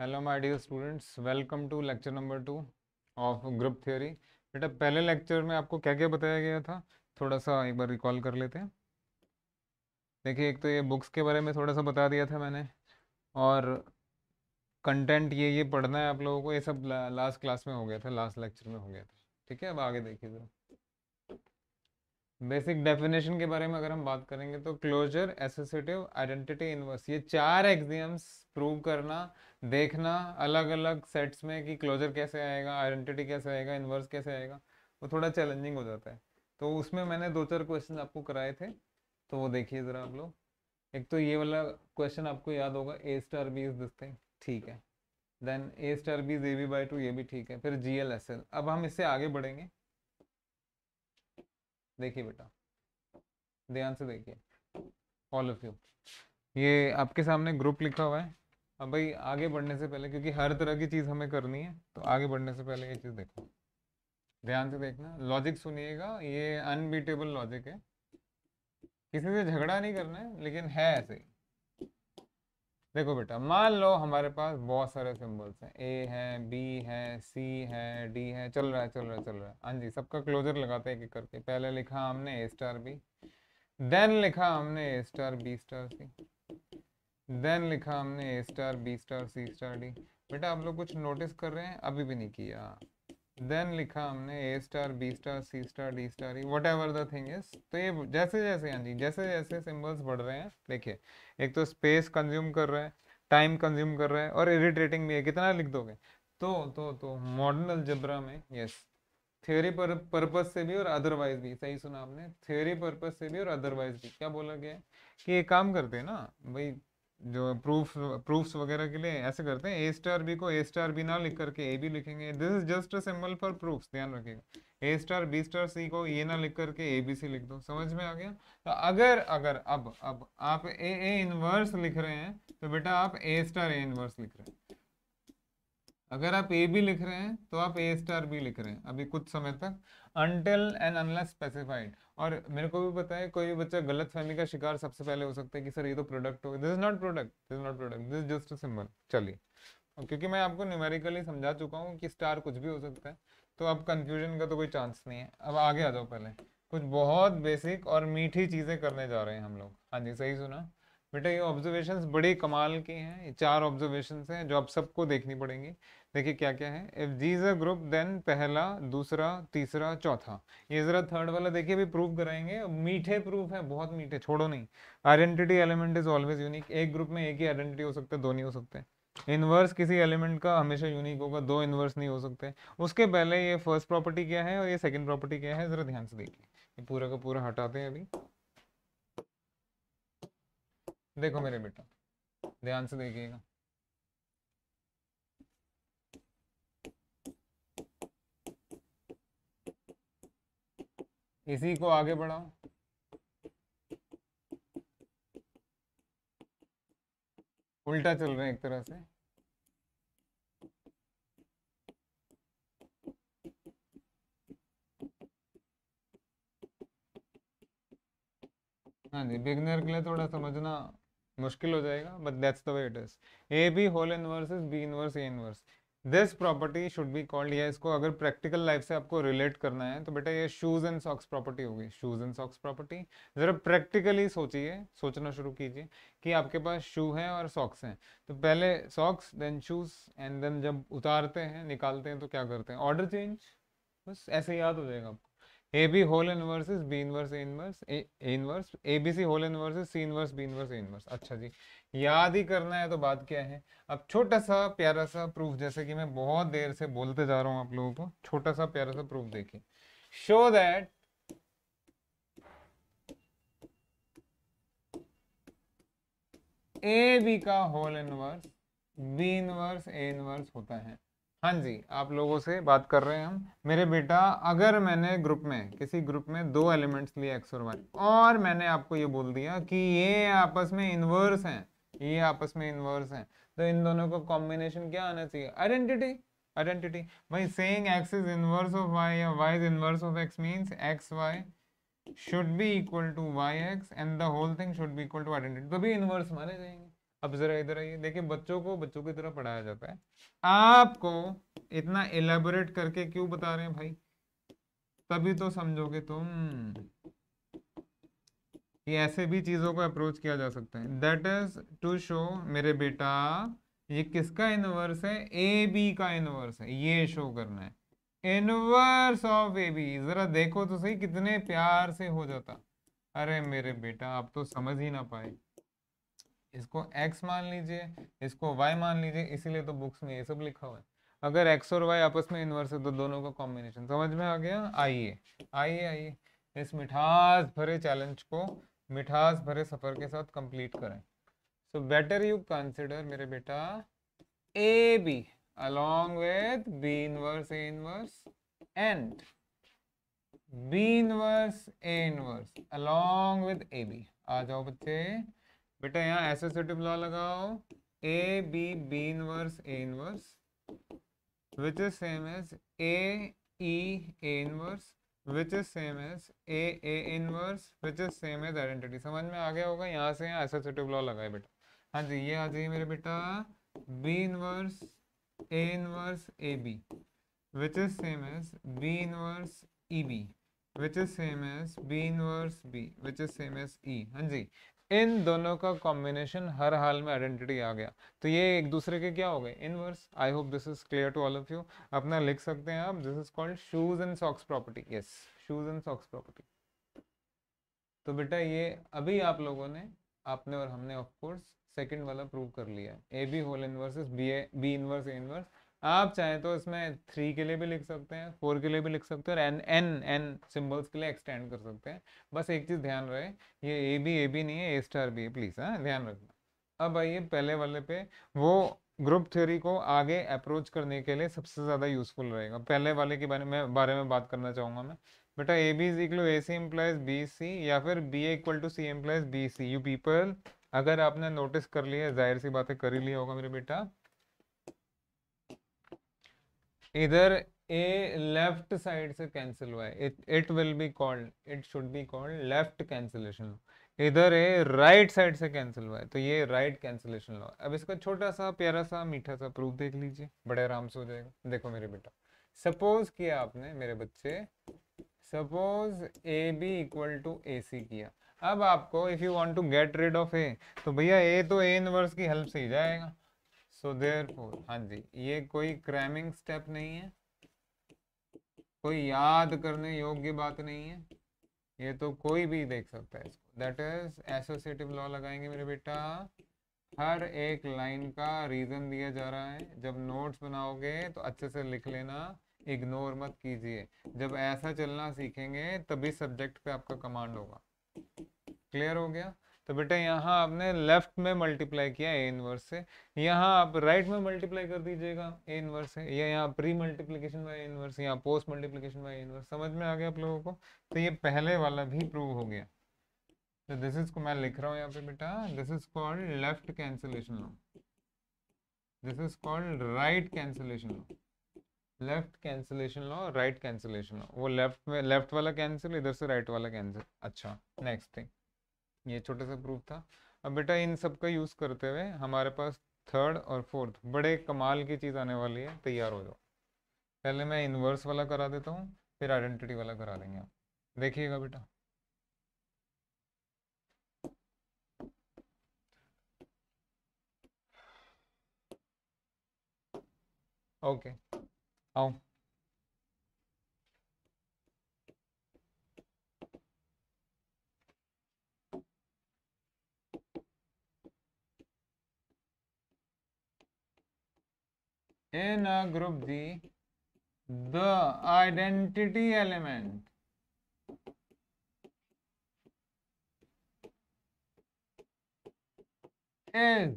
Hello my dear students welcome to lecture number two of group theory बेटा पहले lecture में आपको क्या क्या बताया गया था थोड़ा सा एक बार रिकॉल कर लेते हैं देखिए एक तो ये बुक्स के बारे में थोड़ा सा बता दिया था मैंने और कंटेंट ये ये पढ़ना है आप लोगों को ये सब ला, लास्ट क्लास में हो गया था लास्ट लेक्चर में हो गया था ठीक है अब आगे देखिए ज़रा बेसिक डेफिनेशन के बारे में अगर हम बात करेंगे तो क्लोजर एसोसिएटिव आइडेंटिटी इनवर्स ये चार एग्जाम्स प्रूव करना देखना अलग अलग सेट्स में कि क्लोजर कैसे आएगा आइडेंटिटी कैसे आएगा इनवर्स कैसे आएगा वो थोड़ा चैलेंजिंग हो जाता है तो उसमें मैंने दो चार क्वेश्चन आपको कराए थे तो वो देखिए ज़रा आप लोग एक तो ये वाला क्वेश्चन आपको याद होगा A star B is this thing ठीक है then A star B J B by two ये भी ठीक है फिर जी एल एस एल अब हम इससे आगे बढ़ेंगे देखिए बेटा ध्यान से देखिए ऑल ऑफ यू ये आपके सामने ग्रुप लिखा हुआ है अब भाई आगे बढ़ने से पहले क्योंकि हर तरह की चीज़ हमें करनी है तो आगे बढ़ने से पहले ये चीज़ देखो ध्यान से देखना लॉजिक सुनिएगा ये अनबीटेबल लॉजिक है किसी से झगड़ा नहीं करना है लेकिन है ऐसे ही देखो बेटा मान लो हमारे पास बहुत सारे सिम्बल्स हैं ए है बी है सी है डी है चल रहा है चल रहा है चल रहा है हाँ जी सबका क्लोजर लगाते हैं एक करके पहले लिखा हमने ए स्टार बी देन लिखा हमने A star B star C then लिखा हमने A star B star C star D बेटा आप लोग कुछ नोटिस कर रहे हैं अभी भी नहीं किया देन लिखा हमने A star B star C star D star whatever the thing is तो ये जैसे जैसे हाँ जी जैसे जैसे सिम्बल्स बढ़ रहे हैं देखिए एक तो स्पेस कंज्यूम कर रहा है टाइम कंज्यूम कर रहा है और इरिटेटिंग भी है कितना लिख दोगे तो तो तो मॉडर्न अलजबरा में यस थ्योरी पर पर्पज से भी और अदरवाइज भी सही सुना आपने थ्योरी पर्पज से भी और अदरवाइज भी क्या बोला गया कि ये काम करते हैं ना भाई जो प्रूफ प्रूफ्स वगैरह के लिए ऐसे करते हैं ए स्टार बी को ए स्टार बी ना लिख करके ए बी लिखेंगे this is just a symbol for proofs ध्यान रखिएगा A star B star C को ये ना लिख करके ए बी सी लिख दो समझ में आ गया तो अगर अगर अब अब आप ए ए इनवर्स लिख रहे हैं तो बेटा आप ए स्टार ए इनवर्स लिख रहे हैं अगर आप ए बी लिख रहे हैं तो आप ए स्टार बी लिख रहे हैं अभी कुछ समय तक अनटिल एंड अनलेस स्पेसिफाइड और मेरे को भी पता है कोई भी बच्चा गलत फहमी का शिकार सबसे पहले हो सकता है कि सर ये तो प्रोडक्ट हो this is not product this is not product this is just a symbol चलिए क्योंकि मैं आपको न्यूमेरिकली समझा चुका हूँ कि स्टार कुछ भी हो सकता है तो अब कन्फ्यूजन का तो कोई चांस नहीं है अब आगे आ जाओ पहले कुछ बहुत बेसिक और मीठी चीज़ें करने जा रहे हैं हम लोग हाँ जी सही सुना बेटा ये ऑब्जर्वेशन बड़े कमाल की हैं चार ऑब्जर्वेशन हैं जो आप सबको देखनी पड़ेंगी देखिए क्या क्या है if G a group then पहला दूसरा तीसरा चौथा ये ज़रा थर्ड वाला देखिए अभी प्रूफ कराएंगे मीठे प्रूफ है बहुत मीठे छोड़ो नहीं identity element is always unique एक ग्रुप में एक ही आइडेंटिटी हो सकता है दो नहीं हो सकते इन्वर्स किसी एलिमेंट का हमेशा यूनिक होगा दो इनवर्स नहीं हो सकते उसके पहले ये फर्स्ट प्रॉपर्टी क्या है और ये सेकेंड प्रॉपर्टी क्या है ज़रा ध्यान से देखिए ये पूरा का पूरा हटाते हैं अभी देखो मेरे बेटा ध्यान से देखिएगा इसी को आगे बढ़ाओ उल्टा चल रहे हैं एक तरह से हाँ जी बिगनर के लिए थोड़ा समझना मुश्किल हो जाएगा but that's the way it is A B whole inverse is B inverse A inverse this property should be called या इसको अगर प्रैक्टिकल लाइफ से आपको रिलेट करना है तो बेटा ये शूज एंड सॉक्स प्रॉपर्टी होगी शूज एंड सॉक्स प्रॉपर्टी जरा प्रैक्टिकली सोचिए सोचना शुरू कीजिए कि आपके पास शू है और सॉक्स हैं तो पहले socks then shoes and then जब उतारते हैं निकालते हैं तो क्या करते हैं ऑर्डर चेंज बस ऐसे याद हो जाएगा आपको A B whole inverse is B inverse A inverse A inverse A B C whole inverse is C inverse B inverse A inverse अच्छा जी याद ही करना है तो बात क्या है अब छोटा सा प्यारा सा प्रूफ जैसे कि मैं बहुत देर से बोलते जा रहा हूँ आप लोगों को छोटा सा प्यारा सा प्रूफ देखिए शो दैट ए बी का whole inverse B inverse A inverse होता है हाँ जी आप लोगों से बात कर रहे हैं हम मेरे बेटा अगर मैंने ग्रुप में किसी ग्रुप में दो एलिमेंट्स लिए एक्स और वाई और मैंने आपको ये बोल दिया कि ये आपस में इन्वर्स हैं ये आपस में इनवर्स हैं तो इन दोनों का कॉम्बिनेशन क्या आना चाहिए आइडेंटिटी आइडेंटिटी भाई saying X is inverse of Y या Y is inverse of X means X Y should be equal to Y X and the whole thing should be equal to identity तो भी inverse माने जाएंगे अब जरा इधर आइए देखिए बच्चों को बच्चों की तरह पढ़ाया जाता है आपको इतना एलेबोरेट करके क्यों बता रहे हैं भाई तभी तो समझोगे तुम कि ऐसे भी चीजों को अप्रोच किया जा सकता है दैट इज टू शो मेरे बेटा ये किसका इनवर्स है ए बी का इनवर्स है ये शो करना है इनवर्स ऑफ ए बी जरा देखो तो सही कितने प्यार से हो जाता अरे मेरे बेटा आप तो समझ ही ना पाए इसको एक्स मान लीजिए इसको वाई मान लीजिए इसीलिए तो बुक्स में ये सब लिखा हुआ है अगर एक्स और वाई आपस में इन्वर्स है तो दोनों का कॉम्बिनेशन समझ में आ गया आइए आइए आइए इस मिठास भरे चैलेंज को मिठास भरे सफ़र के साथ कंप्लीट करें सो बेटर यू कंसिडर मेरे बेटा A B along B inverse A inverse and B inverse A inverse inverse along A B आ जाओ बच्चे बेटा यहाँ एसोसिएटिव लॉ लगाओ A B B inverse A inverse which is same as A E A inverse which is same as A A inverse which is same as identity समझ में आ गया होगा यहाँ से यहाँ एसोसिएटिव लॉ लगाए बेटा हाँ जी ये आ जाइए मेरे बेटा B inverse A inverse A B which is same as B inverse E B which is same as B inverse B which is same as E हाँ जी इन दोनों का कॉम्बिनेशन हर हाल में आइडेंटिटी आ गया तो ये एक दूसरे के क्या हो गए inverse I hope this is clear to all of you अपना लिख सकते हैं आप this is called shoes and socks property yes shoes and socks property तो बेटा ये अभी आप लोगों ने आपने और हमने ऑफकोर्स सेकेंड वाला प्रूव कर लिया A B whole inverse B A B inverse A inverse आप चाहें तो इसमें थ्री के लिए भी लिख सकते हैं फोर के लिए भी लिख सकते हैं और एन एन एन सिम्बल्स के लिए एक्सटेंड कर सकते हैं बस एक चीज़ ध्यान रहे ये ए बी ए बी नहीं है ए स्टार बी है प्लीज़ हाँ ध्यान रखना अब आइए पहले वाले पे वो ग्रुप थ्योरी को आगे अप्रोच करने के लिए सबसे ज़्यादा यूजफुल रहेगा पहले वाले के बारे में बारे में बात करना चाहूँगा मैं बेटा A B is equal A C implies B C या फिर B A equal to C implies B C you people अगर आपने नोटिस कर लिया जाहिर सी बातें कर ही लिया होगा मेरे बेटा इधर ए लेफ्ट साइड से कैंसिल हुआ है it it will be called it should be called left cancellation law इधर ए राइट साइड से कैंसिल हुआ है तो ये राइट कैंसिलेशन लॉ अब इसका छोटा सा प्यारा सा मीठा सा प्रूफ देख लीजिए बड़े आराम से हो जाएगा देखो मेरे बेटा सपोज किया आपने मेरे बच्चे suppose A B equal to A C किया अब आपको if you want to get rid of A तो भैया ए तो ए इनवर्स की हेल्प से ही जाएगा सो देर फोर हाँ जी ये कोई क्रैमिंग स्टेप नहीं है कोई याद करने योग्य बात नहीं है ये तो कोई भी देख सकता है इसको दैट इज एसोसिएटिव लॉ लगाएंगे मेरे बेटा हर एक लाइन का रीज़न दिया जा रहा है जब नोट्स बनाओगे तो अच्छे से लिख लेना इग्नोर मत कीजिए जब ऐसा चलना सीखेंगे तभी सब्जेक्ट पे आपका कमांड होगा क्लियर हो गया तो बेटा यहाँ आपने लेफ्ट में मल्टीप्लाई किया ए इनवर्स से यहाँ आप राइट में मल्टीप्लाई कर दीजिएगा ए इनवर्स से या यहाँ प्री मल्टीप्लीकेशन बाई इनवर्स यहाँ पोस्ट मल्टीप्लीकेशन बाई इनवर्स समझ में आ गया आप लोगों को तो ये पहले वाला भी प्रूव हो गया तो दिस इज को मैं लिख रहा हूँ यहाँ पे बेटा this is called left cancellation law this is called right cancellation law left cancellation law right cancellation law वो लेफ्ट में लेफ्ट वाला कैंसिल इधर से राइट वाला कैंसिल अच्छा नेक्स्ट थिंग ये छोटा सा प्रूफ था अब बेटा इन सब का यूज़ करते हुए हमारे पास थर्ड और फोर्थ बड़े कमाल की चीज़ आने वाली है तैयार हो जाओ पहले मैं इन्वर्स वाला करा देता हूँ फिर आइडेंटिटी वाला करा देंगे आप देखिएगा बेटा ओके okay. आओ in a group D, the identity element is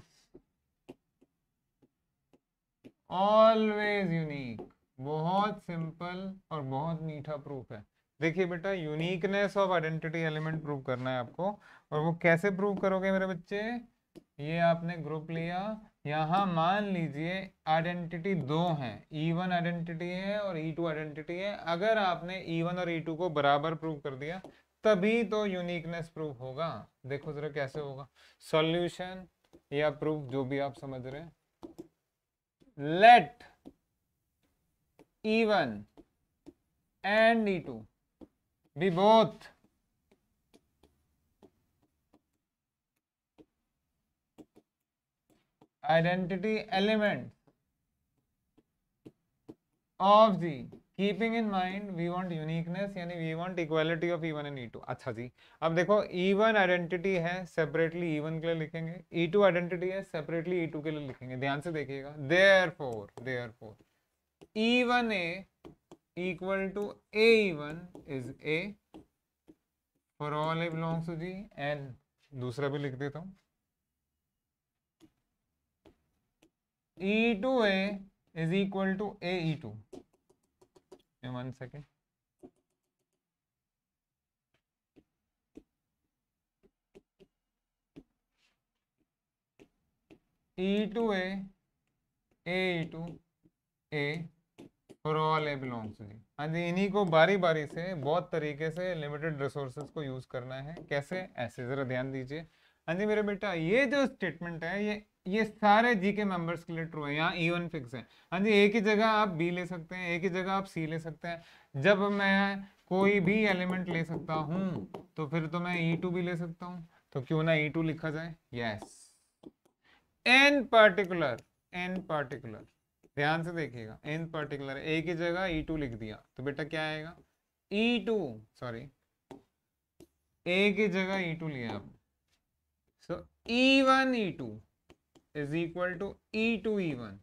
always unique बहुत सिंपल और बहुत मीठा प्रूफ है देखिए बेटा uniqueness of identity element prove करना है आपको और वो कैसे प्रूव करोगे मेरे बच्चे ये आपने ग्रुप लिया यहाँ मान लीजिए आइडेंटिटी दो हैं ई वन आइडेंटिटी है और ई टू आइडेंटिटी है अगर आपने ई e वन और ई e टू को बराबर प्रूव कर दिया तभी तो यूनिकनेस प्रूफ होगा देखो जरा कैसे होगा सॉल्यूशन या प्रूफ जो भी आप समझ रहे हैं let E one and E two be both identity element of the keeping in mind we want uniqueness यानी we want equality of e1 and e2 अच्छा जी अब देखो e1 identity है separately e1 के लिए लिखेंगे e2 identity है separately e2 के लिए लिखेंगे ध्यान से देखिएगा therefore therefore e1a equal to a1 is a for all a belongs to g and दूसरा भी लिख देता हूँ E two A is equal to A E two one second E to A, e e A e to A for all A belongs to G. हाँ जी इन्हीं को बारी बारी से बहुत तरीके से लिमिटेड रिसोर्सेज को यूज़ करना है कैसे ऐसे ज़रा ध्यान दीजिए हाँ जी मेरे बेटा ये जो स्टेटमेंट है ये ये सारे जी के मेंबर्स के लिए ट्रू है यहाँ ई वन फिक्स है हाँ जी एक ही जगह आप बी ले सकते हैं एक ही जगह आप सी ले सकते हैं जब मैं कोई भी एलिमेंट ले सकता हूँ तो फिर तो मैं ई e टू भी ले सकता हूँ तो क्यों ना ई e टू लिखा जाए yes in particular in particular ध्यान से देखिएगा एन पर्टिकुलर एक ही जगह ई e टू लिख दिया तो बेटा क्या आएगा ई टू सॉरी एक ही जगह ई टू लिया आप so E one E two is equal to E two E one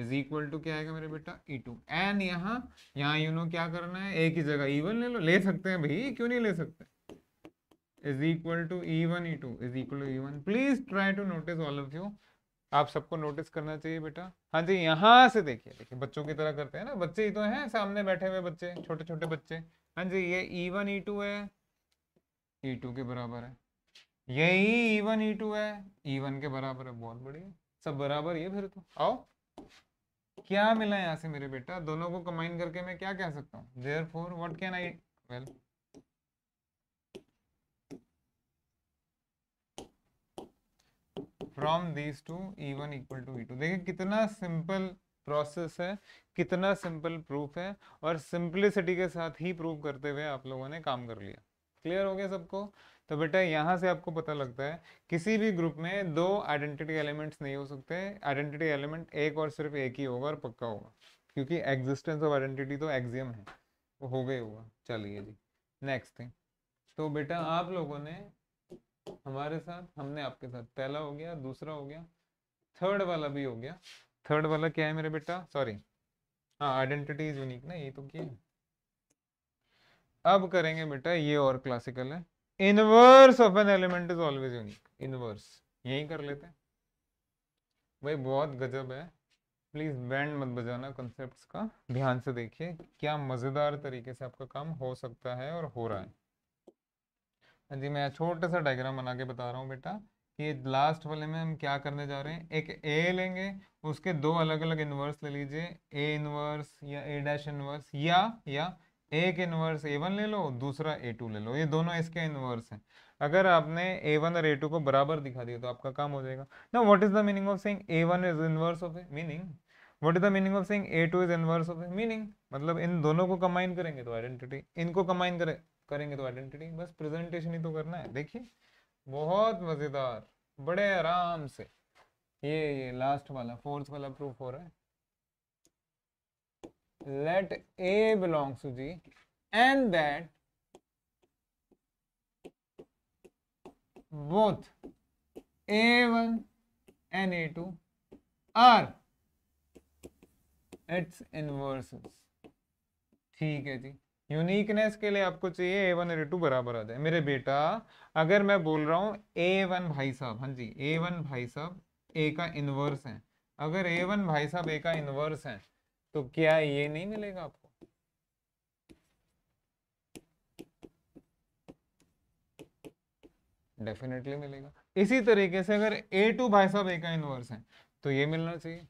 is equal to क्या आएगा मेरे बेटा ई टू एन यहाँ यहाँ यू नो क्या करना है एक ही जगह ई e वन ले लो ले सकते हैं भाई क्यों नहीं ले सकते is equal to E one E two is equal to E one please try to notice all of you आप सबको नोटिस करना चाहिए बेटा हाँ जी यहाँ से देखिए देखिए बच्चों की तरह करते हैं ना बच्चे ही तो हैं सामने बैठे हुए बच्चे छोटे छोटे बच्चे हाँ जी ये ई वन ई टू है ई e टू के बराबर है यही इवन ई टू है इवन e के बराबर है बहुत बढ़िया सब बराबर ही है फिर तो आओ क्या मिला यहाँ से मेरे बेटा दोनों को कंबाइन करके मैं क्या कह सकता हूँ therefore what can I well from these two E equal to E two देखिए कितना सिंपल प्रोसेस है कितना सिंपल प्रूफ है और सिंप्लिसिटी के साथ ही प्रूफ करते हुए आप लोगों ने काम कर लिया क्लियर हो गया सबको तो बेटा यहाँ से आपको पता लगता है किसी भी ग्रुप में दो आइडेंटिटी एलिमेंट्स नहीं हो सकते आइडेंटिटी एलिमेंट एक और सिर्फ एक ही होगा और पक्का होगा क्योंकि एग्जिस्टेंस ऑफ आइडेंटिटी तो एग्जियम है वो हो गए होगा चलिए जी नेक्स्ट थिंग तो बेटा आप लोगों ने हमारे साथ हमने आपके साथ पहला हो गया दूसरा हो गया थर्ड वाला भी हो गया थर्ड वाला क्या है मेरे बेटा सॉरी हाँ आइडेंटिटी इज यूनिक ना ये तो क्या है अब करेंगे बेटा ये और क्लासिकल है inverse of an element is always unique inverse यही कर लेते हैं भाई बहुत गजब है प्लीज बैंड मत बजाना कॉन्सेप्ट्स का ध्यान से देखिए क्या मजेदार तरीके से आपका काम हो सकता है और हो रहा है हाँ जी मैं छोटा सा डायग्राम बना के बता रहा हूँ बेटा कि लास्ट वाले में हम क्या करने जा रहे हैं एक ए लेंगे उसके दो अलग अलग इनवर्स ले लीजिए ए इनवर्स या ए डैश इनवर्स या या एक इनवर्स ए वन ले लो दूसरा ए टू ले लो ये दोनों इसके इनवर्स हैं अगर आपने ए वन और ए टू को बराबर दिखा दिया तो आपका काम हो जाएगा ना what is the meaning of saying A one is inverse of A meaning what is the meaning of saying A two is inverse of A meaning मतलब इन दोनों को कंबाइन करेंगे तो आइडेंटिटी इनको कंबाइन करें करेंगे तो आइडेंटिटी बस प्रेजेंटेशन ही तो करना है देखिए बहुत मज़ेदार बड़े आराम से ये ये लास्ट वाला फोर्थ वाला प्रूफ हो रहा है let A belongs to G and that both A1 and A2 are it's inverses ठीक है जी यूनिकनेस के लिए आपको चाहिए ए वन और ए टू बराबर आ जाए मेरे बेटा अगर मैं बोल रहा हूँ ए वन भाई साहब हाँ जी ए वन भाई साहब ए का इनवर्स है अगर ए वन भाई साहब ए का इनवर्स है तो क्या ये नहीं मिलेगा आपको डेफिनेटली मिलेगा इसी तरीके से अगर ए टू भाई साहब ए का इनवर्स है तो ये मिलना चाहिए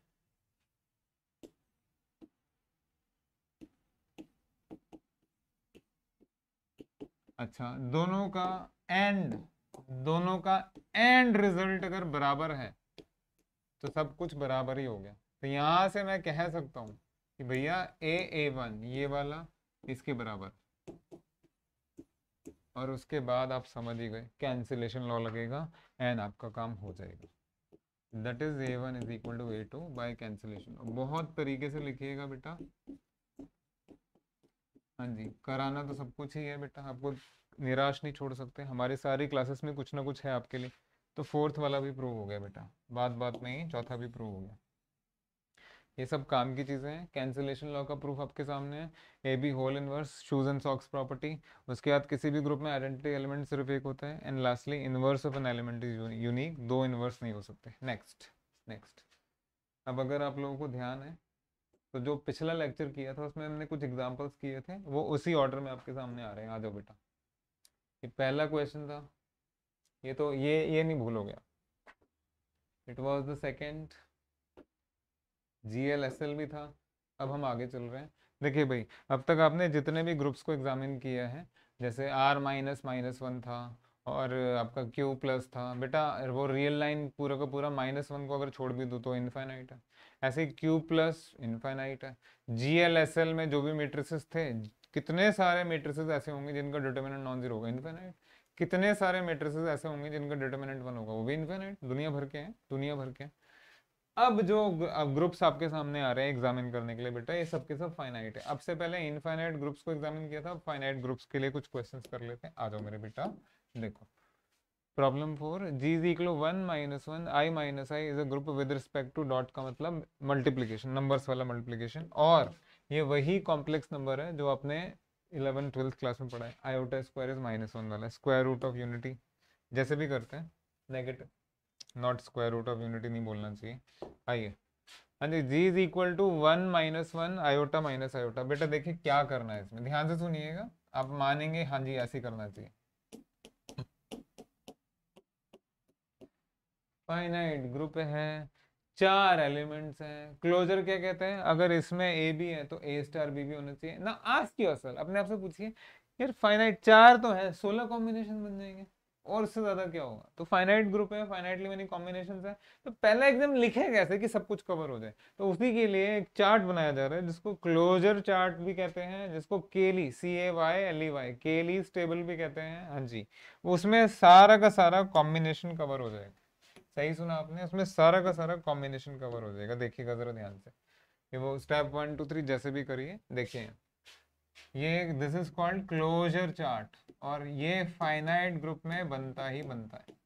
अच्छा दोनों का एंड दोनों का एंड रिजल्ट अगर बराबर है तो सब कुछ बराबर ही हो गया तो यहां से मैं कह सकता हूं कि भैया ए ए वन ये वाला इसके बराबर और उसके बाद आप समझ ही गए कैंसिलेशन लॉ लगेगा एंड आपका काम हो जाएगा that is A one is equal to A two by cancellation बहुत तरीके से लिखिएगा बेटा हाँ जी कराना तो सब कुछ ही है बेटा आपको निराश नहीं छोड़ सकते हमारे सारी क्लासेस में कुछ ना कुछ है आपके लिए तो फोर्थ वाला भी प्रूव हो गया बेटा बात बात में ही चौथा भी प्रूव हो गया ये सब काम की चीज़ें हैं कैंसिलेशन लॉ का प्रूफ आपके सामने है A B whole inverse shoes and socks property उसके बाद किसी भी ग्रुप में आइडेंटिटी एलिमेंट सिर्फ एक होता है and lastly inverse of an element is unique दो इनवर्स नहीं हो सकते नेक्स्ट नेक्स्ट अब अगर आप लोगों को ध्यान है तो जो पिछला लेक्चर किया था उसमें हमने कुछ एग्जाम्पल्स किए थे वो उसी ऑर्डर में आपके सामने आ रहे हैं आ जाओ बेटा ये पहला क्वेश्चन था ये तो ये ये नहीं भूलोगे आप it was the second G L S L भी था अब हम आगे चल रहे हैं देखिए भाई अब तक आपने जितने भी ग्रुप्स को एग्जामिन किया है जैसे आर माइनस माइनस वन था और आपका क्यू प्लस था बेटा वो रियल लाइन पूरा का पूरा माइनस वन को अगर छोड़ भी दो तो इनफाइनाइट है ऐसे ही क्यू प्लस इनफाइनाइट है जी एल एस एल में जो भी मेट्रिसेस थे कितने सारे मेट्रिसेस ऐसे होंगे जिनका डिटर्मिनेंट नॉन जीरो होगा इनफाइनाइट कितने सारे मेट्रिसेस ऐसे होंगे जिनका डिटर्मिनेंट वन होगा वो भी इनफाइनाइट दुनिया भर के हैं दुनिया भर के हैं अब जो ग्रुप्स आपके सामने आ रहे हैं एग्जामिन करने के लिए बेटा ये सब के सब फाइनाइट है अब से पहले इनफाइनाइट ग्रुप्स को एग्जामिन किया था फाइनाइट ग्रुप्स के लिए कुछ क्वेश्चंस कर लेते हैं आ जाओ मेरे बेटा देखो problem four G is equal one minus one I minus I is a group with respect to dot का मतलब मल्टीप्लीकेशन नंबर्स वाला मल्टीप्लीकेशन और ये वही कॉम्प्लेक्स नंबर है जो आपने इलेवन ट्वेल्थ क्लास में पढ़ा है iota square is minus one वाला स्क्वायर रूट ऑफ यूनिटी जैसे भी करते हैं negative not square root of unity नहीं बोलना चाहिए आइए हाँ जी G is equal to one minus one iota minus iota बेटा देखिए क्या करना है इसमें ध्यान से सुनिएगा आप मानेंगे हाँ जी ऐसे करना चाहिए फाइनाइट ग्रुप है चार एलिमेंट्स हैं क्लोजर क्या कहते हैं अगर इसमें ए भी है तो ए स्टार बी भी होना चाहिए ना आज की असल अपने आप से पूछिए यार फाइनाइट चार तो है सोलह कॉम्बिनेशन बन जाएंगे और उससे ज्यादा क्या होगा तो फाइनाइट ग्रुप है फाइनाइटली मैनी कॉम्बिनेशन है तो पहला एग्जाम लिखे कैसे कि सब कुछ कवर हो जाए तो उसी के लिए एक चार्ट बनाया जा रहा है जिसको क्लोजर चार्ट भी कहते हैं जिसको Cayley C A Y L E Y Cayley table भी कहते हैं हाँ जी उसमें सारा का सारा कॉम्बिनेशन कवर हो जाएगा सही सुना आपने उसमें सारा का सारा कॉम्बिनेशन कवर हो जाएगा देखिएगा जरा ध्यान से ये वो स्टेप वन टू थ्री जैसे भी करिए देखिए ये this is called closure chart और ये फाइनाइट ग्रुप में बनता ही बनता है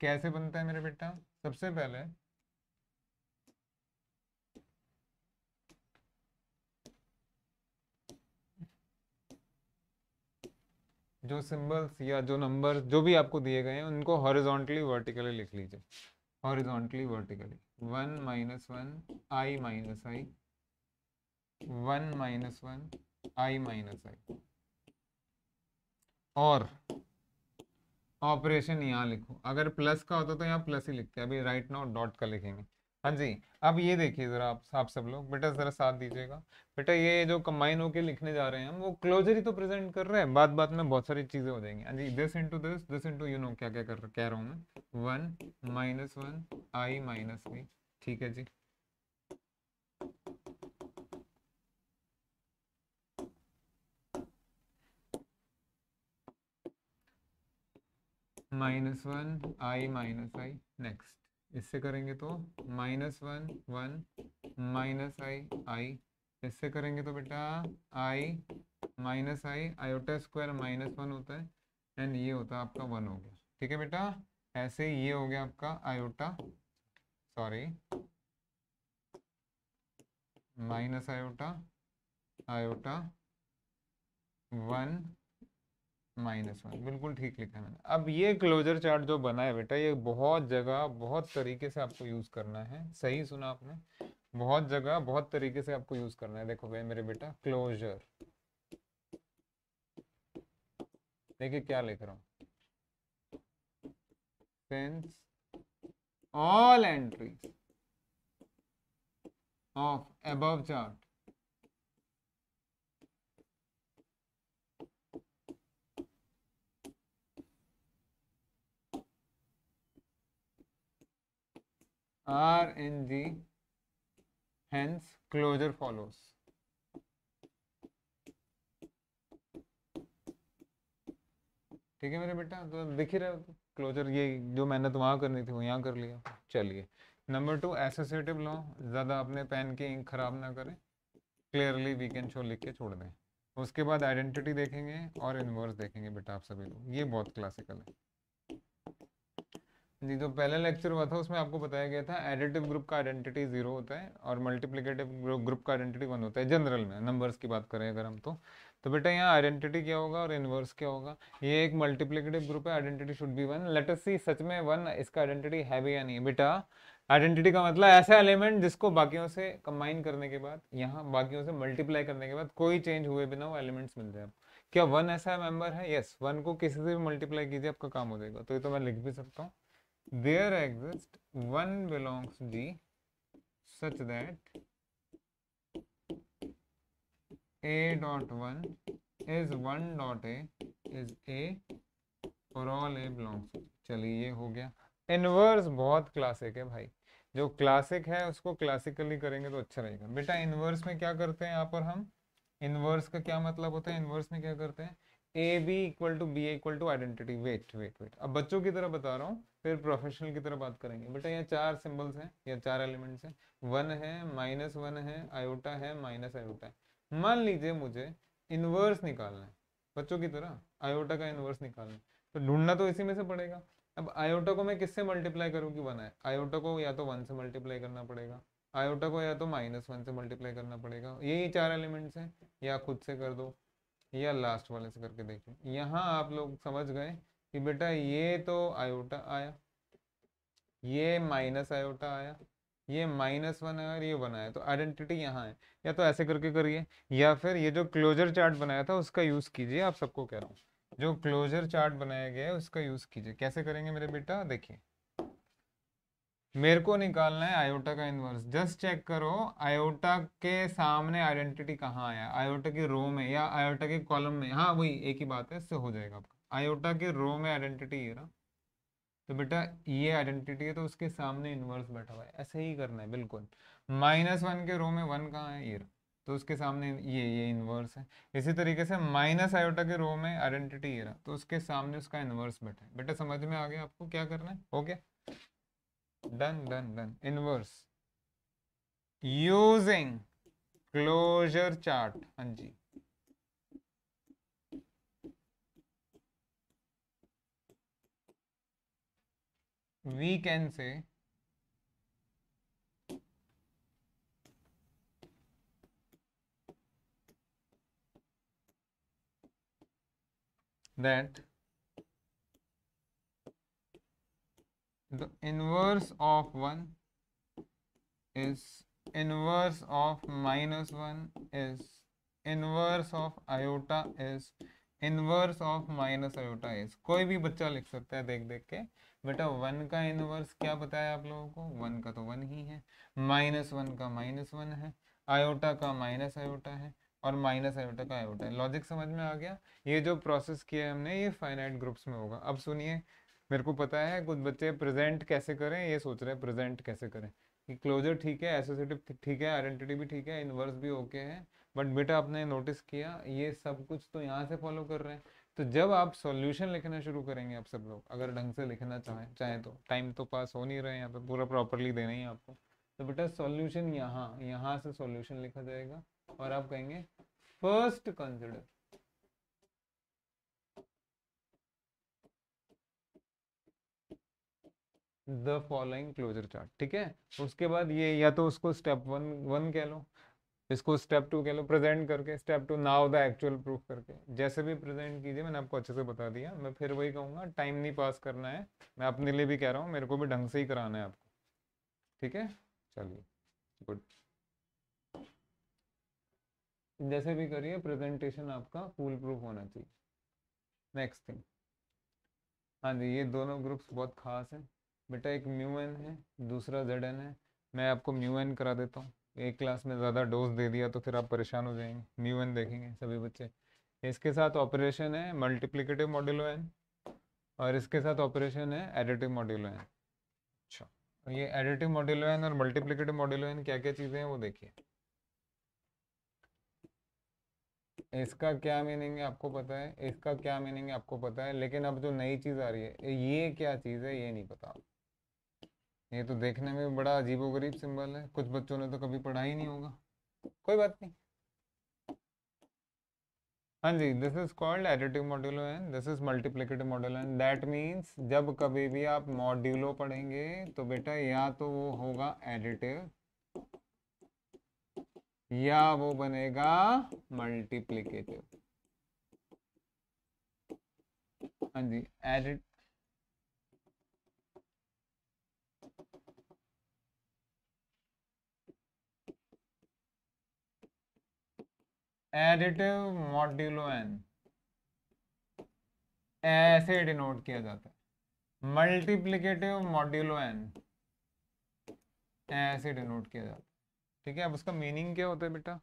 कैसे बनता है मेरे बेटा सबसे पहले जो सिंबल्स या जो नंबर जो भी आपको दिए गए हैं उनको हॉरिजॉन्टली वर्टिकली लिख लीजिए horizontally vertically one minus one I minus I one minus one I minus I और ऑपरेशन यहाँ लिखो अगर प्लस का होता तो यहाँ प्लस ही लिखते अभी राइट नाउ डॉट का लिखेंगे हाँ जी अब ये देखिए ज़रा आप आप सब लोग बेटा ज़रा साथ दीजिएगा बेटा ये जो कंबाइन होके लिखने जा रहे हैं हम वो क्लोजर ही तो प्रेजेंट कर रहे हैं बात बात में बहुत सारी चीज़ें हो जाएंगी हाँ जी this into this this into you know क्या क्या कर कह रहा हूँ मैं one minus one I minus I ठीक है जी minus one I minus I next इससे करेंगे तो minus one one minus I I इससे करेंगे तो बेटा I minus I iota square minus one होता है एंड ये होता है आपका वन हो गया ठीक है बेटा ऐसे ये हो गया आपका iota sorry minus iota iota one minus one बिल्कुल ठीक लिखा है मैंने अब ये क्लोजर चार्ट जो बना है बेटा ये बहुत जगह बहुत तरीके से आपको यूज़ करना है सही सुना आपने बहुत जगह बहुत तरीके से आपको यूज़ करना है देखो भाई मेरे बेटा क्लोजर देखिए क्या लिख रहा हूं all entries of above chart are in the hence closure follows ठीक है मेरे बेटा तो दिख ही रहा है क्लोजर ये जो मेहनत वहाँ करनी थी वो यहाँ कर लिया चलिए नंबर टू एसोसिएटिव लॉ ज़्यादा अपने पेन की इंक खराब ना करें क्लियरली वी कैन शो लिख के छोड़ दें उसके बाद आइडेंटिटी देखेंगे और इनवर्स देखेंगे बेटा आप सभी लोग ये बहुत क्लासिकल है जी जो तो पहला लेक्चर हुआ था उसमें आपको बताया गया था एडिटिव ग्रुप का आइडेंटिटी जीरो होता है और मल्टीप्लिकेटिव ग्रुप का आइडेंटिटी वन होता है जनरल में नंबर्स की बात करें अगर हम तो तो बेटा यहाँ आइडेंटिटी क्या होगा और इनवर्स क्या होगा ये एक मल्टीप्लिकेटिव ग्रुप है identity should be one let us see सच में वन इसका आइडेंटिटी है भी या नहीं बेटा आइडेंटिटी का मतलब ऐसा एलिमेंट जिसको बाकियों से कंबाइन करने के बाद यहाँ बाकियों से मल्टीप्लाई करने के बाद कोई चेंज हुए बिना वो एलिमेंट्स मिल जाए आपको क्या वन ऐसा मेंबर है यस yes, वन को किसी से भी मल्टीप्लाई कीजिए आपका काम हो जाएगा तो ये तो मैं लिख भी सकता हूँ there exist one belongs g such that a dot 1 is 1 dot a is a for all A belongs चलिए ये हो गया इनवर्स बहुत क्लासिक है भाई जो क्लासिक है उसको क्लासिकली करेंगे तो अच्छा रहेगा बेटा इनवर्स में क्या करते हैं यहाँ पर हम इनवर्स का क्या मतलब होता है इनवर्स में क्या करते हैं A B equal to B equal to identity wait wait wait अब बच्चों की तरह बता रहा हूँ फिर प्रोफेशनल की तरफ बात करेंगे बेटा यहाँ चार सिंबल्स हैं या चार एलिमेंट्स हैं वन है माइनस वन है आयोटा है माइनस आयोटा है मान लीजिए मुझे इन्वर्स निकालना है बच्चों की तरह आयोटा का इन्वर्स निकालना है तो ढूंढना तो इसी में से पड़ेगा अब आयोटा को मैं किससे मल्टीप्लाई करूँ कि वन है आयोटा को या तो वन से मल्टीप्लाई करना पड़ेगा आयोटा को या तो माइनस वन से मल्टीप्लाई करना पड़ेगा यही चार एलिमेंट्स हैं या खुद से कर दो या लास्ट वाले से करके देखो यहाँ आप लोग समझ गए कि बेटा ये तो आयोटा आया ये माइनस आयोटा आया ये माइनस वन आया और ये वन आया तो आइडेंटिटी यहाँ है या तो ऐसे करके करिए या फिर ये जो क्लोजर चार्ट बनाया था उसका यूज़ कीजिए आप सबको कह रहा हूँ जो क्लोजर चार्ट बनाया गया है उसका यूज़ कीजिए कैसे करेंगे मेरे बेटा देखिए मेरे को निकालना है आयोटा का इन्वर्स जस्ट चेक करो आयोटा के सामने आइडेंटिटी कहाँ आया आयोटा की रो में या आयोटा के कॉलम में हाँ वही एक ही बात है इससे हो जाएगा आपका आयोटा के रो में आइडेंटिटी है ना तो बेटा ये आइडेंटिटी है तो उसके सामने इनवर्स बैठा हुआ है ऐसे ही करना है बिल्कुल माइनस वन के रो में वन कहाँ है ये तो उसके सामने ये ये इनवर्स है इसी तरीके से माइनस आयोटा के रो में आइडेंटिटी ये तो उसके सामने उसका इनवर्स बैठा है बेटा समझ में आ गया आपको क्या करना है हो गया done done done inverse using closure chart हाँ जी we can say that the inverse of 1 is inverse of minus 1 is inverse of iota is inverse of minus iota is कोई भी बच्चा लिख सकता है देख देख के बेटा वन का इनवर्स क्या बताया आप लोगों को वन का तो वन ही है माइनस वन का माइनस वन है आयोटा का माइनस आयोटा है और माइनस आयोटा का आयोटा है लॉजिक समझ में आ गया ये जो प्रोसेस किया है हमने ये फाइनाइट ग्रुप्स में होगा अब सुनिए मेरे को पता है कुछ बच्चे प्रेजेंट कैसे करें ये सोच रहे हैं प्रेजेंट कैसे करें कि क्लोजर ठीक है एसोसिएटिव ठीक है आइडेंटिटी भी ठीक है इनवर्स भी ओके okay है बट बेटा आपने नोटिस किया ये सब कुछ तो यहाँ से फॉलो कर रहे हैं तो जब आप सॉल्यूशन लिखना शुरू करेंगे आप सब लोग अगर ढंग से लिखना तो चाहें चाहे तो टाइम तो पास तो हो नहीं रहे यहाँ पे पूरा प्रॉपरली देना ही आपको तो बेटा सॉल्यूशन यहाँ यहाँ से सॉल्यूशन लिखा जाएगा और आप कहेंगे first consider the following closure chart ठीक है उसके बाद ये या तो उसको स्टेप वन वन कह लो इसको स्टेप टू कह लो प्रेजेंट करके step two now the actual proof करके जैसे भी प्रेजेंट कीजिए मैंने आपको अच्छे से बता दिया मैं फिर वही कहूँगा टाइम नहीं पास करना है मैं अपने लिए भी कह रहा हूँ मेरे को भी ढंग से ही कराना है आपको ठीक है चलिए गुड जैसे भी करिए प्रेजेंटेशन आपका फूल प्रूफ होना चाहिए नेक्स्ट थिंग हाँ जी ये दोनों ग्रुप्स बहुत खास हैं बेटा एक म्यू एन है दूसरा जेड एन है मैं आपको म्यू एन करा देता हूँ एक क्लास में ज़्यादा डोज दे दिया तो फिर आप परेशान हो जाएंगे म्यू एन देखेंगे सभी बच्चे इसके साथ ऑपरेशन है मल्टीप्लिकेटिव मॉड्यूलो एन और इसके साथ ऑपरेशन है एडिटिव मॉड्यूलो एन अच्छा ये एडिटिव मॉड्यूलो एन और मल्टीप्लिकेटिव मॉड्यूलो एन क्या क्या चीज़ें हैं वो देखिए इसका क्या मीनिंग है आपको पता है इसका क्या मीनिंग है आपको पता है लेकिन अब जो नई चीज़ आ रही है ये क्या चीज़ है ये नहीं पता आपको ये तो देखने में बड़ा अजीबोगरीब सिंबल है कुछ बच्चों ने तो कभी पढ़ा ही नहीं होगा कोई बात नहीं हाँ जी this is called additive modulo and this is multiplicative module and that means जब कभी भी आप मॉड्यूलो पढ़ेंगे तो बेटा या तो वो होगा एडिटिव या वो बनेगा मल्टीप्लिकेटिव हाँ जी एडिट एडिटिव मॉड्यूलो एन ऐसे डिनोट किया जाता है मल्टीप्लीकेटिव मॉड्यूलो एन ऐसे डिनोट किया जाता है ठीक है अब उसका मीनिंग क्या होता है बेटा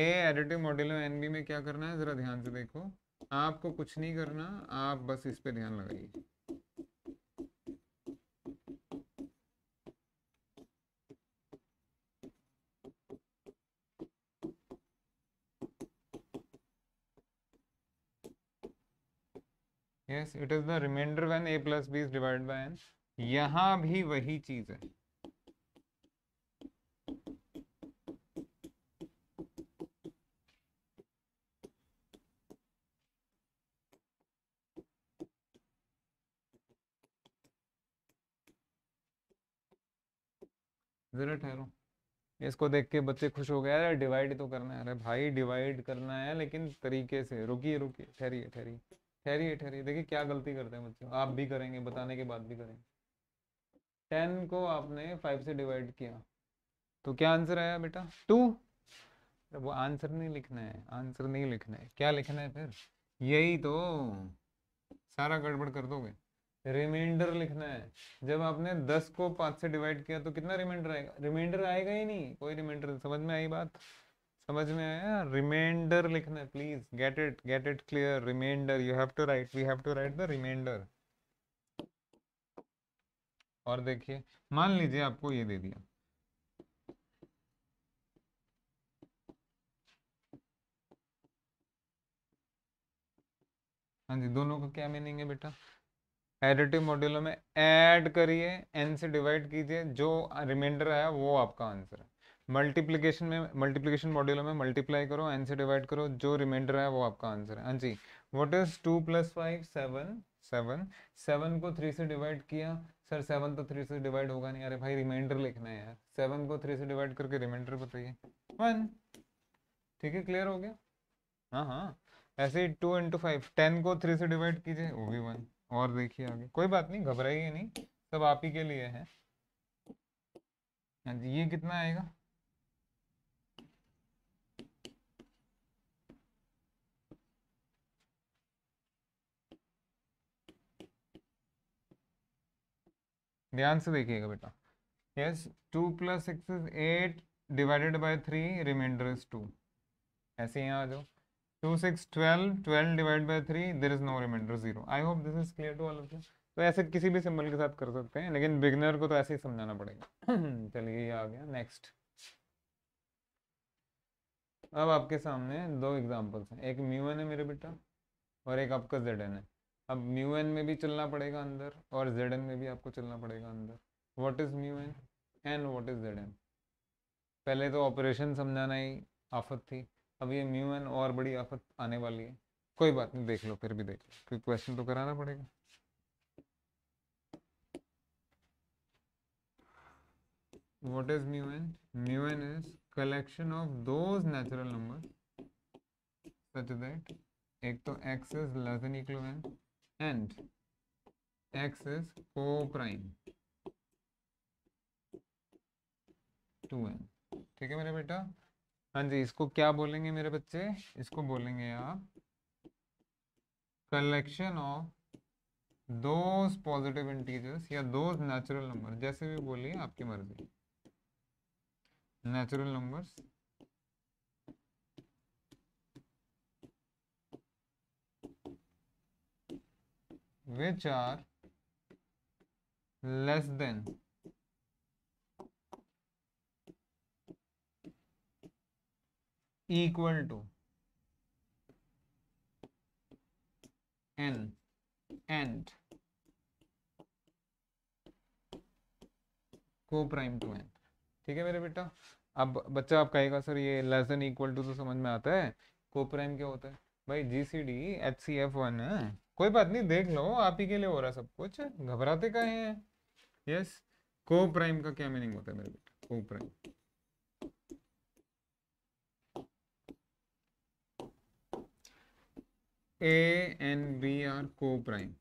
a additive modulo n b में क्या करना है ज़रा ध्यान से देखो आपको कुछ नहीं करना आप बस इस पर ध्यान लगाइए this it is the remainder when a plus b is divide by n यहां भी वही चीज है जरा ठहरो इसको देख के बच्चे खुश हो गए अरे डिवाइड तो करना है अरे भाई डिवाइड करना है लेकिन तरीके से रुकिए रुकिए ठहरिए ठहरिए ठहरिए ठहरिए देखिए क्या गलती करते हैं बच्चों आप भी करेंगे बताने के बाद भी करेंगे टेन को आपने फाइव से डिवाइड किया तो क्या आंसर आया बेटा टू तो वो आंसर नहीं लिखना है आंसर नहीं लिखना है क्या लिखना है फिर यही तो सारा गड़बड़ कर दोगे रिमाइंडर लिखना है जब आपने दस को पाँच से डिवाइड किया तो कितना रिमाइंडर आएगा रिमाइंडर आएगा ही नहीं कोई रिमाइंडर समझ में आई बात समझ में आया रिमाइंडर लिखना है please get it get it clear remainder you have to write we have to write the remainder और देखिए मान लीजिए आपको ये दे दिया हाँ जी दोनों का क्या मीनिंग है बेटा एडिटिव मॉड्यूलो में ऐड करिए एन से डिवाइड कीजिए जो रिमाइंडर आया वो आपका आंसर है मल्टीप्लीकेशन में मल्टीप्लीकेशन मॉड्यूल में मल्टीप्लाई करो एन से डिवाइड करो जो रिमाइंडर है वो आपका आंसर है हाँ जी what is two plus five seven seven seven को थ्री से डिवाइड किया सर सेवन तो थ्री से डिवाइड होगा नहीं अरे भाई रिमाइंडर लिखना है यार सेवन को थ्री से डिवाइड करके रिमाइंडर बताइए वन ठीक है क्लियर हो गया हाँ हाँ ऐसे ही टू इंटू फाइव टेन को थ्री से डिवाइड कीजिए वो भी वन और देखिए आगे कोई बात नहीं घबराइए नहीं सब आप ही के लिए है हाँ जी ये कितना आएगा ध्यान से देखिएगा बेटा yes two plus six is eight divided by three remainder is two ऐसे यहाँ आ जाओ two six twelve twelve divide by three there is no remainder zero I hope this is clear to all of you तो ऐसे किसी भी symbol के साथ कर सकते हैं लेकिन बिगनर को तो ऐसे ही समझाना पड़ेगा चलिए ये आ गया नेक्स्ट अब आपके सामने दो एग्जांपल्स हैं एक म्यू एन है मेरे बेटा और एक आपका जेड एन है अब म्यू एन में भी चलना पड़ेगा अंदर और जेड एन में भी आपको चलना पड़ेगा अंदर what is mu n and what is Z n पहले तो ऑपरेशन समझाना ही आफत थी अब ये म्यू एन और बड़ी आफत आने वाली है कोई बात नहीं देख लो फिर भी देख लो क्योंकि क्वेश्चन तो कराना पड़ेगा what is mu n mu n is collection of those natural number such that एक तो x is less than equal to n and x is to 2n ठीक है मेरे बेटा हाँ जी इसको क्या बोलेंगे मेरे बच्चे इसको बोलेंगे आप collection of those positive integers या दोज नेचुरल नंबर जैसे भी बोलिए आपकी मर्जी natural numbers which are less than equal to n and coprime to n ठीक है मेरे बेटा अब बच्चा आप कहेगा सर ये लेस देन इक्वल टू तो समझ में आता है को प्राइम क्या होता है भाई G C D H C F one है कोई बात नहीं देख लो आप ही के लिए हो रहा सब कुछ घबराते का है यस को प्राइम का क्या मीनिंग होता है मेरे बेटा coprime a and b are coprime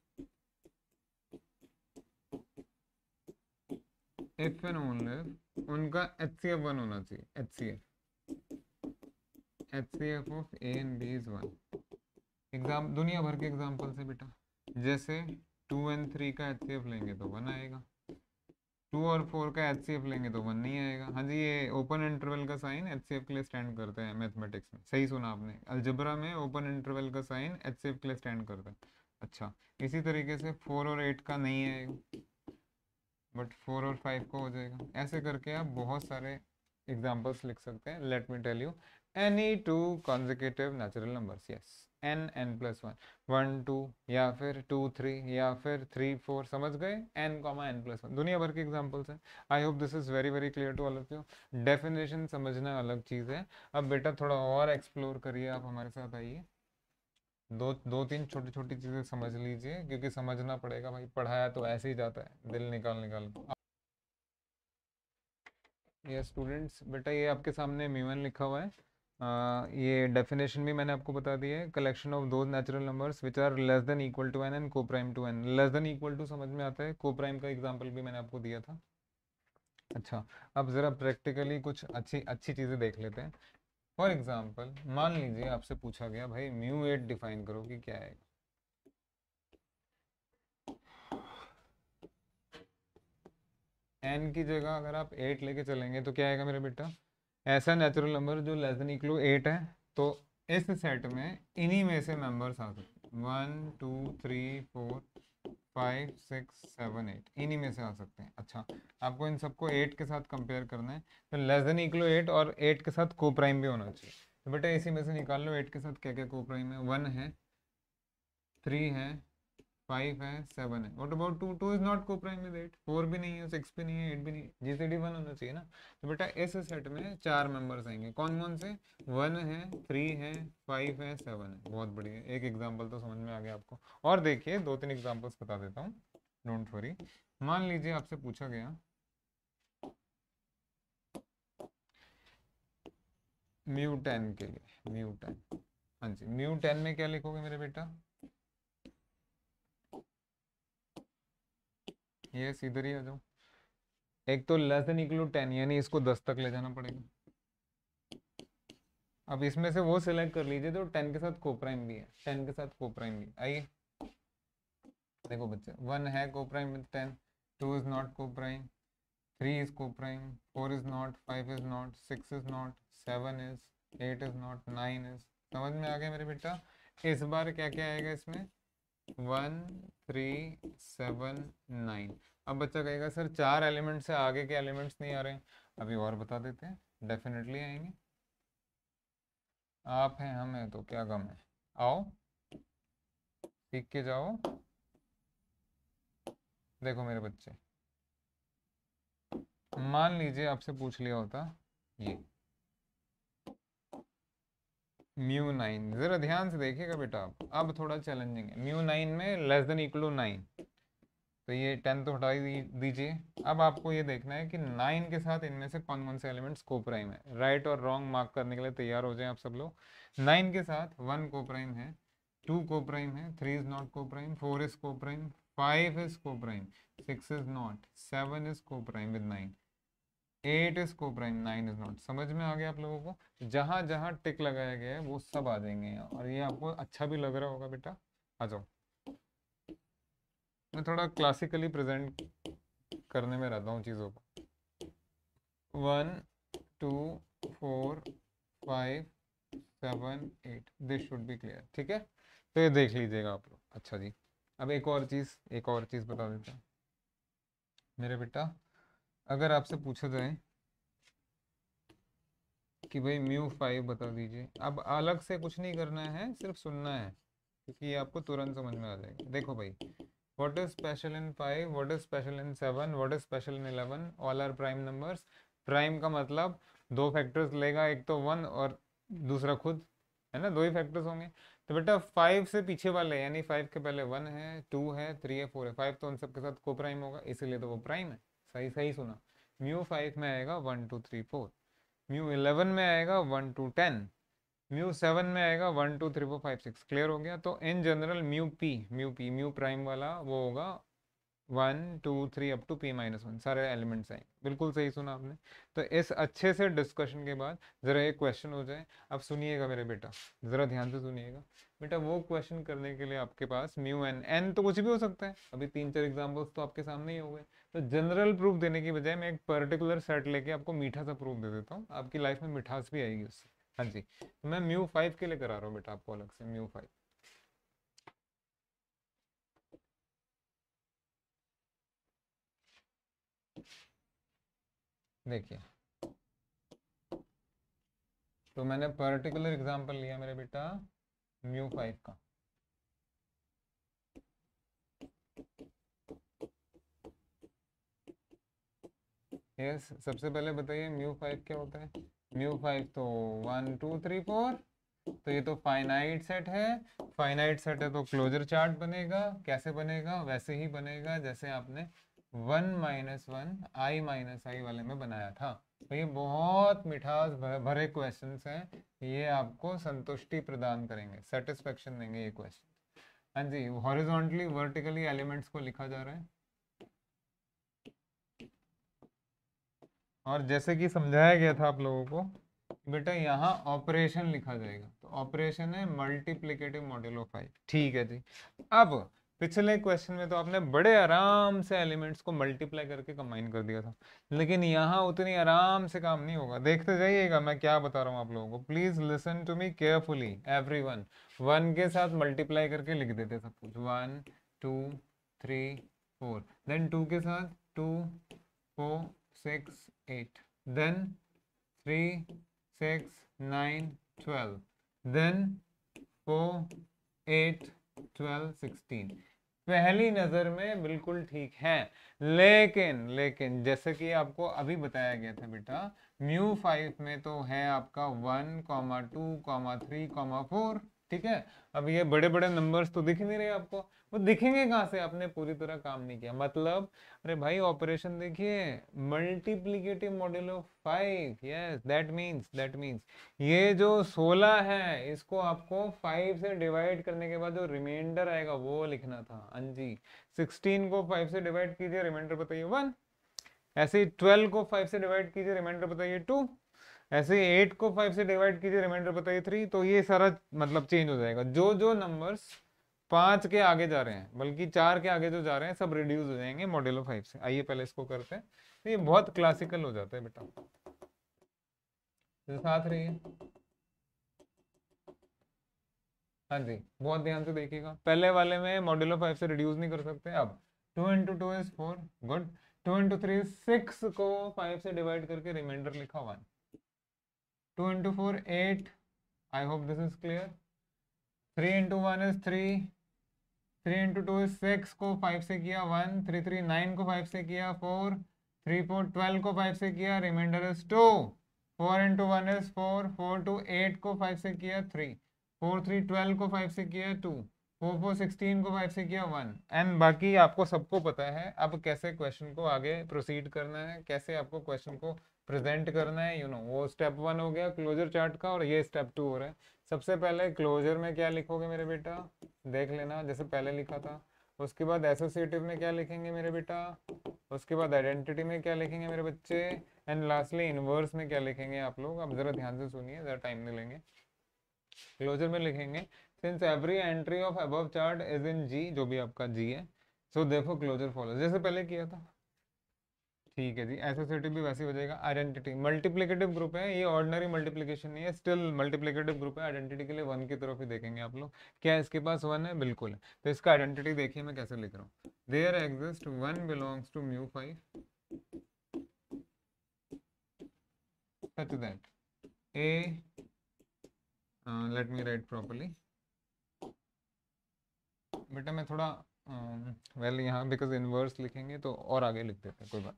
एफ एन ओनर उनका एच सी एफ वन होना चाहिए H C F H C F of a and b is one exam दुनिया भर के एग्जाम्पल से बेटा जैसे टू एंड थ्री का एच लेंगे तो वन आएगा टू और फोर का एच लेंगे तो वन नहीं आएगा हाँ जी ये ओपन इंटरवल का साइन एच के लिए स्टैंड करते हैं मैथमेटिक्स में सही सुना आपने अलजबरा में ओपन इंटरवल का साइन एच के लिए स्टैंड करते हैं अच्छा इसी तरीके से फोर और एट का नहीं आएगा बट फोर और फाइव का हो जाएगा ऐसे करके आप बहुत सारे एग्जाम्पल्स लिख सकते हैं let me tell you any two consecutive natural numbers yes n n plus one one two या फिर टू थ्री या फिर थ्री फोर समझ गए n comma n plus one दुनिया भर के एग्जांपल्स हैं I hope this is very very clear to all of you definition समझना अलग चीज़ है अब बेटा थोड़ा और एक्सप्लोर करिए आप हमारे साथ आइए दो दो तीन छोटी छोटी चीज़ें समझ लीजिए क्योंकि समझना पड़ेगा भाई पढ़ाया तो ऐसे ही जाता है दिल निकाल निकाल ये स्टूडेंट्स बेटा ये आपके सामने मीवन लिखा हुआ है ये डेफिनेशन भी मैंने आपको बता दी है collection of those natural numbers which are less than equal to n and coprime to n less than equal to समझ में आता है को प्राइम का एग्जाम्पल भी मैंने आपको दिया था अच्छा अब ज़रा प्रैक्टिकली कुछ अच्छी अच्छी चीज़ें देख लेते हैं फॉर एग्जाम्पल मान लीजिए आपसे पूछा गया भाई म्यू एट डिफाइन करो कि क्या है एन की जगह अगर आप एट लेके चलेंगे तो क्या आएगा मेरे बेटा ऐसा नेचुरल नंबर जो लेस देन इक्वल एट है तो इस सेट में इन्हीं में से मेंबर्स आ सकते हैं one two three four five six seven eight इन्हीं में से आ सकते हैं अच्छा आपको इन सबको एट के साथ कंपेयर करना है तो लेस देन इक्वल एट और एट के साथ को प्राइम भी होना चाहिए तो बेटा इसी में से निकाल लो एट के साथ क्या क्या को प्राइम है वन है थ्री है फाइव है सेवन है what about two two is not coprime with eight four भी नहीं है सिक्स भी नहीं है एट भी नहीं जी सी डी वन होना चाहिए ना तो बेटा इस सेट में चार मेंबर्स आएंगे कौन कौन से वन है थ्री है फाइव है सेवन है बहुत बढ़िया एक एग्जाम्पल तो समझ में आ गया आपको और देखिए दो तीन एग्जाम्पल्स बता देता हूँ डोंट वरी मान लीजिए आपसे पूछा गया म्यू टेन के लिए म्यू टेन हाँ जी म्यू टेन में क्या लिखोगे मेरे बेटा ये इधर ही आ जाओ एक तो less than equal to ten यानी इसको दस तक ले जाना पड़ेगा अब इसमें से वो सिलेक्ट कर लीजिए जो टेन के साथ कोप्राइम भी है टेन के साथ कोप्राइम भी आइए देखो बच्चे वन है coprime with ten two is not coprime three is coprime four is not five is not six is not seven is eight is not nine is समझ में आ गया मेरे बेटा इस बार क्या क्या आएगा इसमें वन थ्री सेवन नाइन अब बच्चा कहेगा सर चार एलिमेंट्स से आगे के एलिमेंट्स नहीं आ रहे अभी और बता देते हैं डेफिनेटली आएंगे आप हैं हम हैं तो क्या गम है आओ सीख के जाओ देखो मेरे बच्चे मान लीजिए आपसे पूछ लिया होता ये म्यू नाइन ज़रा ध्यान से देखिएगा बेटा आप अब थोड़ा चैलेंजिंग है म्यू नाइन में लेस देन टू नाइन तो ये टेन तो हटा ही दीजिए अब आपको ये देखना है कि नाइन के साथ इनमें से कौन कौन से एलिमेंट्स प्राइम है राइट और रॉन्ग मार्क करने के लिए तैयार हो जाए आप सब लोग नाइन के साथ वन को प्राइम है टू कोप्राइम है three is not coprime four is coprime five is coprime six is not seven is coprime with nine eight is coprime nine is not समझ में आ गया आप लोगों को जहां जहां टिक लगाया गया है वो सब आ जाएंगे और ये आपको अच्छा भी लग रहा होगा बेटा आ जाओ मैं थोड़ा क्लासिकली प्रेजेंट करने में रहता हूँ चीज़ों को one two four five seven eight this should be clear ठीक है तो ये देख लीजिएगा आप लोग अच्छा जी अब एक और चीज़ एक और चीज़ बता देता मेरे बेटा अगर आपसे पूछा जाए कि भाई म्यू फाइव बता दीजिए अब अलग से कुछ नहीं करना है सिर्फ सुनना है क्योंकि ये आपको तुरंत समझ में आ जाएगा देखो भाई what is special in five what is special in seven what is special in eleven all are prime numbers prime का मतलब दो फैक्टर्स लेगा एक तो वन और दूसरा खुद है ना दो ही फैक्टर्स होंगे तो बेटा फाइव से पीछे वाले यानी फाइव के पहले वन है टू है थ्री है फोर है फाइव तो उन सबके साथ को प्राइम होगा इसीलिए तो वो प्राइम है सही सही सुना म्यू फाइव में आएगा one two three four mu eleven में आएगा one two ten mu seven में आएगा one two three four five six clear हो गया तो in general mu p mu p mu prime वाला वो होगा one two three up to p minus one सारे एलिमेंट्स आए बिल्कुल सही सुना आपने तो इस अच्छे से डिस्कशन के बाद ज़रा एक क्वेश्चन हो जाए अब सुनिएगा मेरे बेटा ज़रा ध्यान से सुनिएगा बेटा वो क्वेश्चन करने के लिए आपके पास म्यू एन एन तो कुछ भी हो सकता है अभी तीन चार एग्जाम्पल्स तो आपके सामने ही हो गए तो जनरल प्रूफ देने की बजाय मैं एक पर्टिकुलर सेट लेके आपको मीठा सा प्रूफ दे देता हूँ आपकी लाइफ में मिठास भी आएगी उससे हाँ जी तो मैं म्यू फाइव के लिए करा रहा हूँ बेटा आपको अलग से म्यू फाइव देखिए तो मैंने पर्टिकुलर एग्जांपल लिया मेरे बेटा म्यू फाइव का यस yes, सबसे पहले बताइए म्यू फाइव क्या होता है म्यू फाइव तो वन टू थ्री फोर तो ये तो फाइनाइट सेट है फाइनाइट सेट है तो क्लोजर चार्ट बनेगा कैसे बनेगा वैसे ही बनेगा जैसे आपने one minus one I minus i वाले में बनाया था तो ये बहुत मिठास भरे क्वेश्चन हैं ये आपको संतुष्टि प्रदान करेंगे सेटिस्फेक्शन देंगे ये क्वेश्चन हाँ जी हॉरिजॉन्टली वर्टिकली एलिमेंट्स को लिखा जा रहा है और जैसे कि समझाया गया था आप लोगों को बेटा यहाँ ऑपरेशन लिखा जाएगा तो ऑपरेशन है मल्टीप्लीकेटिव ऑफ फाइव ठीक है जी अब पिछले क्वेश्चन में तो आपने बड़े आराम से एलिमेंट्स को मल्टीप्लाई करके कंबाइन कर दिया था लेकिन यहाँ उतनी आराम से काम नहीं होगा देखते जाइएगा मैं क्या बता रहा हूँ आप लोगों को please listen to me carefully every one one के साथ मल्टीप्लाई करके लिख देते सब कुछ one two three four then two के साथ two four six, eight. Then three, six, nine, twelve. Then four, eight, twelve, sixteen. पहली नज़र में बिल्कुल ठीक है लेकिन लेकिन जैसे कि आपको अभी बताया गया था बेटा म्यू फाइव में तो है आपका one comma two comma three comma four ठीक है अब ये बड़े बड़े नंबर्स तो दिख नहीं रहे आपको वो दिखेंगे कहाँ से आपने पूरी तरह काम नहीं किया मतलब अरे भाई ऑपरेशन देखिए multiplicative module of five yes that means that means ये जो सोलह है इसको आपको फाइव से डिवाइड करने के बाद जो रिमाइंडर आएगा वो लिखना था हाँ जी सिक्सटीन को फाइव से डिवाइड कीजिए रिमाइंडर बताइए वन ऐसे ही ट्वेल्व को फाइव से डिवाइड कीजिए रिमाइंडर बताइए टू ऐसे एट को फाइव से डिवाइड कीजिए रिमाइंडर बताइए थ्री तो ये सारा मतलब चेंज हो जाएगा जो जो नंबर्स पांच के आगे जा रहे हैं बल्कि चार के आगे जो जा रहे हैं सब रिड्यूस हो जाएंगे मॉड्यूलो फाइव से आइए पहले इसको करते हैं तो ये बहुत क्लासिकल हो जाता है बेटा साथ रहिए हाँ जी बहुत ध्यान से देखिएगा पहले वाले में मॉड्यूलो फाइव से रिड्यूस नहीं कर सकते अब two into two is four good two into three six को फाइव से डिवाइड करके रिमाइंडर लिखा one two into four eight I hope this is clear three into one is three three into two is six को five से किया one three three nine को five से किया फोर थ्री फोर ट्वेल्व को five से किया remainder is two four into one is four four to eight को फाइव से किया थ्री फोर थ्री ट्वेल्व को फाइव से किया टू फोर फोर सिक्सटीन को फाइव से किया वन एंड बाकी आपको सबको पता है अब कैसे क्वेश्चन को आगे प्रोसीड करना है कैसे आपको क्वेश्चन को प्रेजेंट करना है यू you नो know, वो स्टेप वन हो गया क्लोजर चार्ट का और ये स्टेप टू हो रहा है सबसे पहले क्लोजर में क्या लिखोगे मेरे बेटा देख लेना जैसे पहले लिखा था उसके बाद एसोसिएटिव में क्या लिखेंगे मेरे बेटा उसके बाद आइडेंटिटी में क्या लिखेंगे मेरे बच्चे एंड लास्टली इनवर्स में क्या लिखेंगे आप लोग आप ज़रा ध्यान से सुनिए ज़रा टाइम नहीं लेंगे क्लोजर में लिखेंगे since every entry of above chart is in G जो भी आपका जी है सो देखो क्लोजर फॉलो जैसे पहले किया था ठीक है जी एसोसिएटिव भी वैसे हो जाएगा आइडेंटिटी मल्टीप्लिकेटिव ग्रुप है ये ऑर्डनरी मल्टीप्लिकेशन नहीं है स्टिल मल्टीप्लिकेटिव ग्रुप है आइडेंटिटी के लिए वन की तरफ ही देखेंगे आप लोग क्या इसके पास वन है बिल्कुल है तो इसका आइडेंटिटी देखिए मैं कैसे लिख रहा हूँ there exist one belongs to mu five such that a let me write properly बेटा मैं थोड़ा वेल um, यहाँ बिकॉज इनवर्स लिखेंगे तो और आगे लिख देते हैं कोई बात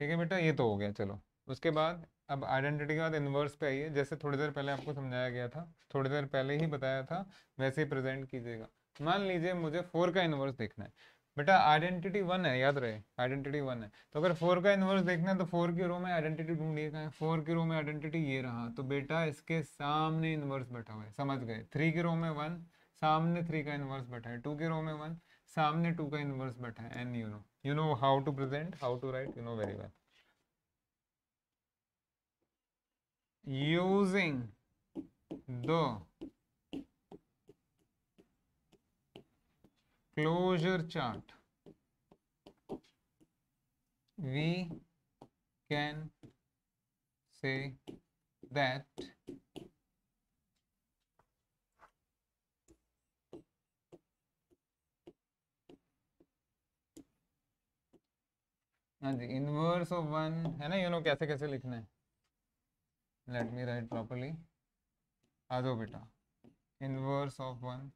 ठीक है बेटा ये तो हो गया चलो उसके बाद अब आइडेंटिटी के बाद इन्वर्स पे आइए जैसे थोड़ी देर पहले आपको समझाया गया था थोड़ी देर पहले ही बताया था वैसे ही प्रेजेंट कीजिएगा मान लीजिए मुझे फोर का इन्वर्स देखना है बेटा आइडेंटिटी वन है याद रहे आइडेंटिटी वन है तो अगर फोर का इन्वर्स देखना है तो फोर की रो में आइडेंटिटी ढूंढिए कहाँ फोर की रो में आइडेंटिटी ये रहा तो बेटा इसके सामने इन्वर्स बैठा हुआ है समझ गए थ्री की रो में वन सामने थ्री का इन्वर्स बैठा है टू की रो में वन सामने टू का इनवर्स बैठा है and you know you know how to present how to write you know very well using the closure chart we can say that हाँ जी इनवर्स ऑफ वन है ना यू नो कैसे कैसे लिखना है लेट मी राइट प्रॉपरली आ जाओ बेटा inverse of one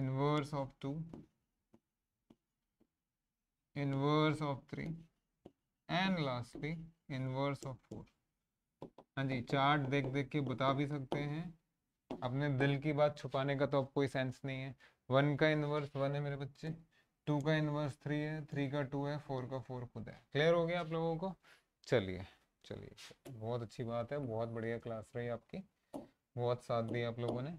inverse of two inverse of three and lastly inverse of four हाँ जी चार्ट देख देख के बता भी सकते हैं अपने दिल की बात छुपाने का तो अब कोई सेंस नहीं है वन का इनवर्स वन है मेरे बच्चे टू का इनवर्स थ्री है थ्री का टू है फोर का फोर खुद है क्लियर हो गया आप लोगों को चलिए चलिए बहुत अच्छी बात है बहुत बढ़िया क्लास रही आपकी बहुत साथ दिया आप लोगों ने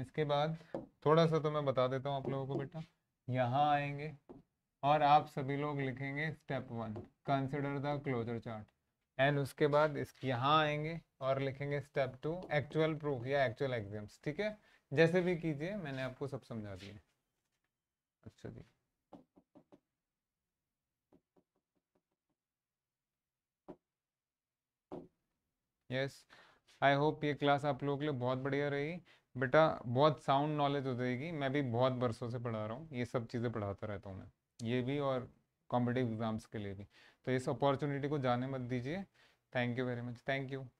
इसके बाद थोड़ा सा तो मैं बता देता हूँ आप लोगों को बेटा यहाँ आएंगे और आप सभी लोग लिखेंगे step one consider the closure chart and उसके बाद इस यहाँ आएंगे और लिखेंगे स्टेप टू एक्चुअल प्रूफ या एक्चुअल एग्जाम्स ठीक है जैसे भी कीजिए मैंने आपको सब समझा दिया अच्छा जी यस आई होप ये क्लास आप लोगों के लिए बहुत बढ़िया रही बेटा बहुत साउंड नॉलेज हो जाएगी मैं भी बहुत बरसों से पढ़ा रहा हूँ ये सब चीज़ें पढ़ाता रहता हूँ मैं ये भी और कॉम्पिटिव एग्ज़ाम्स के लिए भी तो इस अपॉर्चुनिटी को जाने मत दीजिए thank you very much thank you